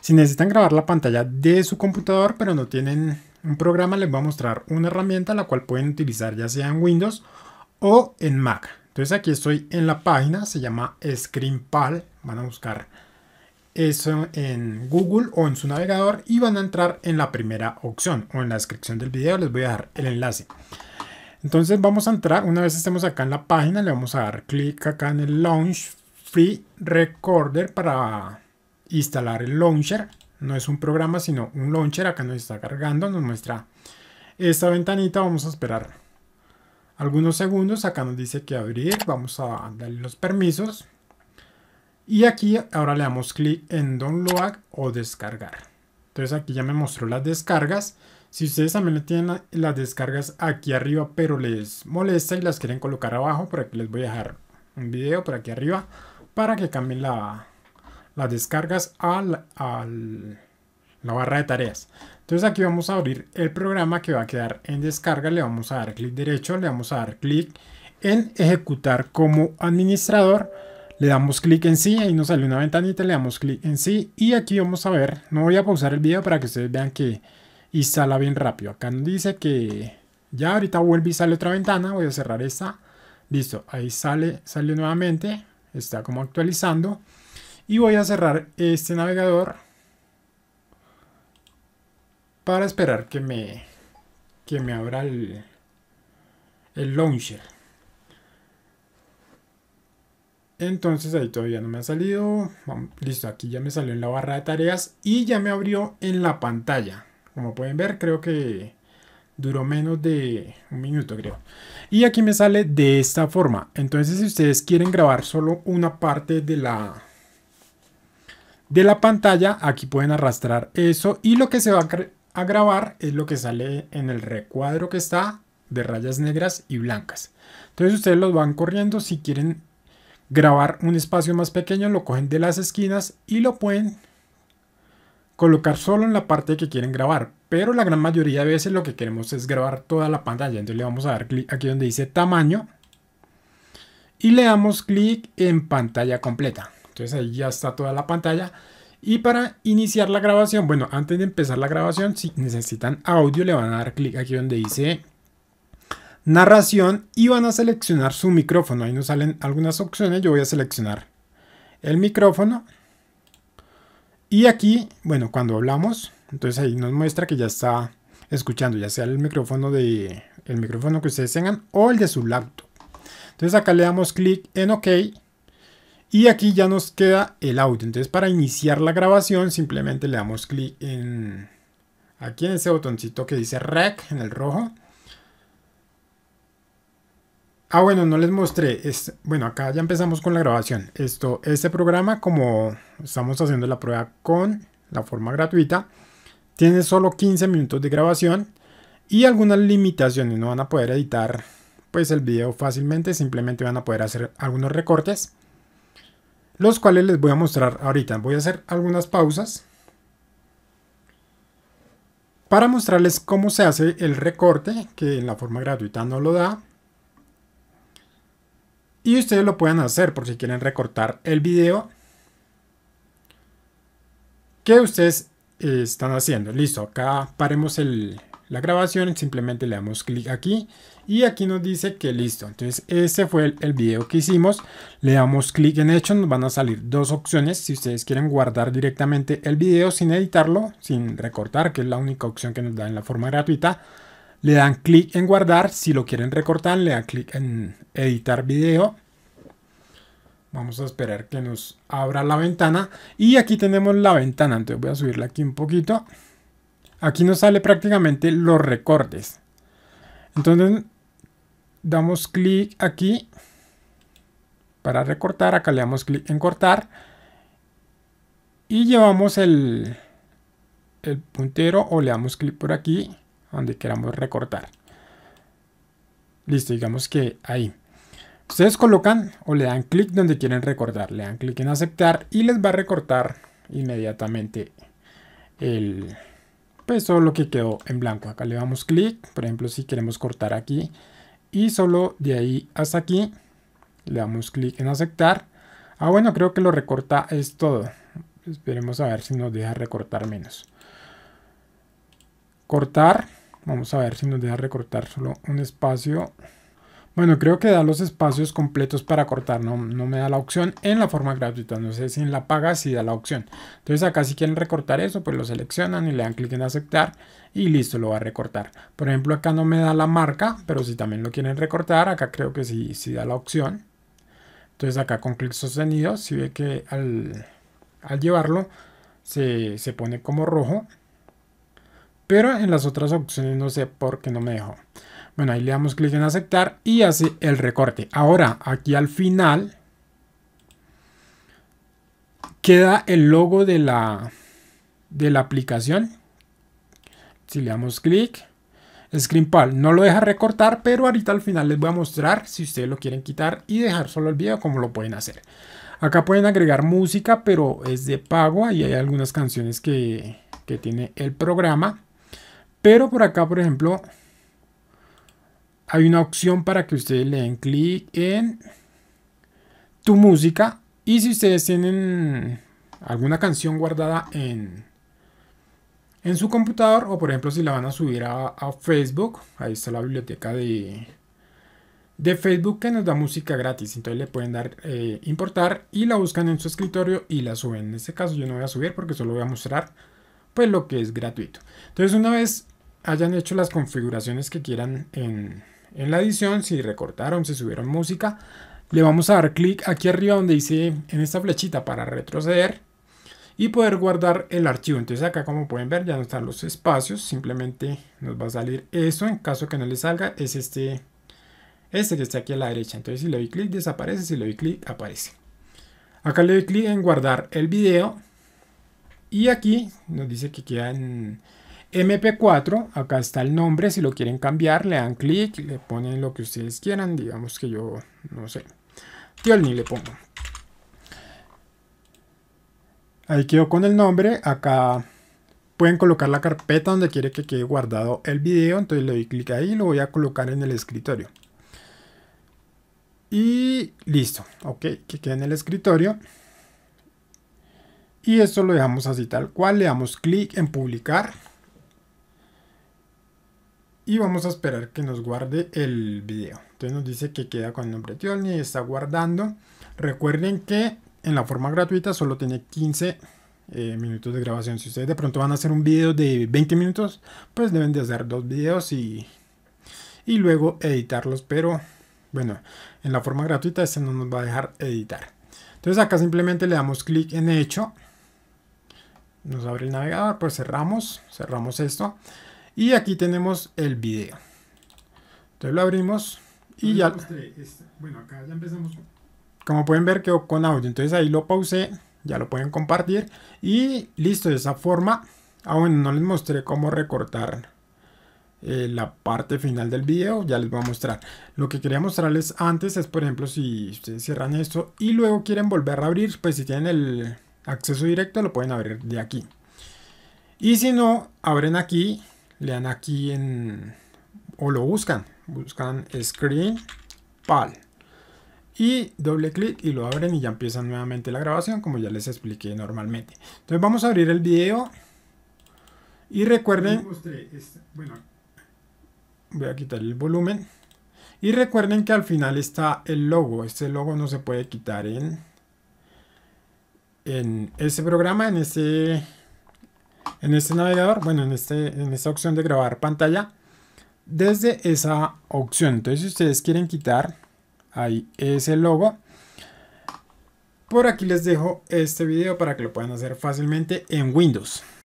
Si necesitan grabar la pantalla de su computador pero no tienen un programa, les voy a mostrar una herramienta la cual pueden utilizar ya sea en Windows o en Mac. Entonces aquí estoy en la página, se llama ScreenPal, van a buscar eso en Google o en su navegador y van a entrar en la primera opción o en la descripción del video les voy a dar el enlace. Entonces vamos a entrar, una vez estemos acá en la página le vamos a dar clic acá en el Launch Free Recorder para instalar el launcher. No es un programa, sino un launcher. Acá nos está cargando, nos muestra esta ventanita. Vamos a esperar algunos segundos. Acá nos dice que abrir. Vamos a darle los permisos. Y aquí ahora le damos clic en download o descargar. Entonces aquí ya me mostró las descargas. Si ustedes también le tienen las descargas aquí arriba, pero les molesta y las quieren colocar abajo, por aquí les voy a dejar un video por aquí arriba para que cambien la, las descargas al la, barra de tareas. Entonces aquí vamos a abrir el programa que va a quedar en descarga, le vamos a dar clic derecho, le vamos a dar clic en ejecutar como administrador, le damos clic en sí, ahí nos sale una ventanita, le damos clic en sí y aquí vamos a ver, no voy a pausar el video para que ustedes vean que instala bien rápido. Acá nos dice que ya ahorita vuelve y sale otra ventana, voy a cerrar esta, listo, ahí sale, sale nuevamente, está como actualizando. Y voy a cerrar este navegador para esperar que me, que me abra el, launcher. Entonces ahí todavía no me ha salido. listo, aquí ya me salió en la barra de tareas y ya me abrió en la pantalla. Como pueden ver, creo que duró menos de un minuto, creo. Y aquí me sale de esta forma. Entonces, si ustedes quieren grabar solo una parte de la, de la pantalla. Aquí pueden arrastrar eso y lo que se va a, grabar es lo que sale en el recuadro que está de rayas negras y blancas. Entonces ustedes los van corriendo. Si quieren grabar un espacio más pequeño, lo cogen de las esquinas y lo pueden colocar solo en la parte que quieren grabar. Pero la gran mayoría de veces lo que queremos es grabar toda la pantalla. Entonces le vamos a dar clic aquí donde dice tamaño. Y le damos clic en pantalla completa. Entonces ahí ya está toda la pantalla. Y para iniciar la grabación, bueno, antes de empezar la grabación, si necesitan audio, le van a dar clic aquí donde dice narración y van a seleccionar su micrófono. Ahí nos salen algunas opciones, yo voy a seleccionar el micrófono. Y aquí, bueno, cuando hablamos, entonces ahí nos muestra que ya está escuchando, ya sea el micrófono de el micrófono que ustedes tengan o el de su laptop. Entonces acá le damos clic en OK y aquí ya nos queda el audio. Entonces para iniciar la grabación simplemente le damos clic en aquí en ese botoncito que dice Rec en el rojo. Ah, bueno, no les mostré. Es, bueno, acá ya empezamos con la grabación. Esto, este programa, como estamos haciendo la prueba con la forma gratuita, tiene solo 15 minutos de grabación y algunas limitaciones. No van a poder editar pues el video fácilmente, simplemente van a poder hacer algunos recortes los cuales les voy a mostrar ahorita. Voy a hacer algunas pausas para mostrarles cómo se hace el recorte, que en la forma gratuita no lo da. Y ustedes lo pueden hacer por si quieren recortar el video que ustedes eh, están haciendo. Listo, acá paremos el, la grabación, simplemente le damos clic aquí y aquí nos dice que listo. Entonces ese fue el, video que hicimos. Le damos clic en hecho, nos van a salir dos opciones. Si ustedes quieren guardar directamente el video sin editarlo, sin recortar, que es la única opción que nos da en la forma gratuita. Le dan clic en guardar, si lo quieren recortar, le dan clic en editar video. Vamos a esperar que nos abra la ventana. Y aquí tenemos la ventana, entonces voy a subirla aquí un poquito. Aquí nos sale prácticamente los recortes. Entonces damos clic aquí para recortar. Acá le damos clic en cortar. Y llevamos el, el puntero o le damos clic por aquí donde queramos recortar. Listo, digamos que ahí. Ustedes colocan o le dan clic donde quieren recortar. Le dan clic en aceptar y les va a recortar inmediatamente el, solo pues, todo lo que quedó en blanco. Acá le damos clic, por ejemplo, si queremos cortar aquí y solo de ahí hasta aquí le damos clic en aceptar. Ah, bueno, creo que lo recorta es todo. Esperemos a ver si nos deja recortar menos. Cortar, vamos a ver si nos deja recortar solo un espacio. Bueno, creo que da los espacios completos para cortar, no, no, me da la opción en la forma gratuita, no sé si en la paga si da la opción. Entonces acá si quieren recortar eso, pues lo seleccionan y le dan clic en aceptar y listo, lo va a recortar. Por ejemplo, acá no me da la marca, pero si también lo quieren recortar, acá creo que sí, sí da la opción. Entonces acá con clic sostenido, si ve que al, llevarlo se, se pone como rojo, pero en las otras opciones no sé por qué no me dejó. Bueno, ahí le damos clic en aceptar y hace el recorte. Ahora, aquí al final queda el logo de la, de la aplicación. Si le damos clic, ScreenPal no lo deja recortar, pero ahorita al final les voy a mostrar si ustedes lo quieren quitar y dejar solo el video como lo pueden hacer. Acá pueden agregar música, pero es de pago. Y hay algunas canciones que, que tiene el programa. Pero por acá, por ejemplo, hay una opción para que ustedes le den clic en tu música y si ustedes tienen alguna canción guardada en, en su computador o por ejemplo si la van a subir a, Facebook, ahí está la biblioteca de, de Facebook que nos da música gratis. Entonces le pueden dar eh, importar y la buscan en su escritorio y la suben. En este caso yo no voy a subir porque solo voy a mostrar pues lo que es gratuito. Entonces una vez hayan hecho las configuraciones que quieran en, en la edición, si recortaron, si subieron música, le vamos a dar clic aquí arriba donde dice en esta flechita para retroceder y poder guardar el archivo. Entonces acá como pueden ver ya no están los espacios, simplemente nos va a salir eso. En caso que no le salga es este, este que está aquí a la derecha. Entonces si le doy clic desaparece, si le doy clic aparece. Acá le doy clic en guardar el video y aquí nos dice que quedan MP4, acá está el nombre, si lo quieren cambiar, le dan clic, le ponen lo que ustedes quieran, digamos que yo, no sé, ni le pongo. Ahí quedó con el nombre, acá pueden colocar la carpeta donde quiere que quede guardado el video, entonces le doy clic ahí y lo voy a colocar en el escritorio. Y listo, ok, que quede en el escritorio. Y esto lo dejamos así tal cual, le damos clic en publicar y vamos a esperar que nos guarde el video. Entonces nos dice que queda con el nombre Tiolni y está guardando. Recuerden que en la forma gratuita solo tiene 15 eh, minutos de grabación. Si ustedes de pronto van a hacer un video de 20 minutos, pues deben de hacer dos videos y, y luego editarlos. Pero bueno, en la forma gratuita este no nos va a dejar editar. Entonces acá simplemente le damos clic en hecho. Nos abre el navegador, pues cerramos, cerramos esto. Y aquí tenemos el video. Entonces lo abrimos y ya... Este, bueno, acá ya empezamos. Como pueden ver quedó con audio. Entonces ahí lo pausé. Ya lo pueden compartir. Y listo, de esa forma. Aún no les mostré cómo recortar eh, la parte final del video. Ya les voy a mostrar. Lo que quería mostrarles antes es, por ejemplo, si ustedes cierran esto y luego quieren volver a abrir, pues si tienen el acceso directo lo pueden abrir de aquí. Y si no, abren aquí Lean aquí en o lo buscan buscan screen pal y doble clic y lo abren y ya empiezan nuevamente la grabación como ya les expliqué normalmente entonces vamos a abrir el video y recuerden voy a quitar el volumen y recuerden que al final está el logo este logo no se puede quitar en en este programa en ese en este navegador, bueno, en, este, en esta opción de grabar pantalla, desde esa opción. Entonces, si ustedes quieren quitar ahí ese logo, por aquí les dejo este video para que lo puedan hacer fácilmente en Windows.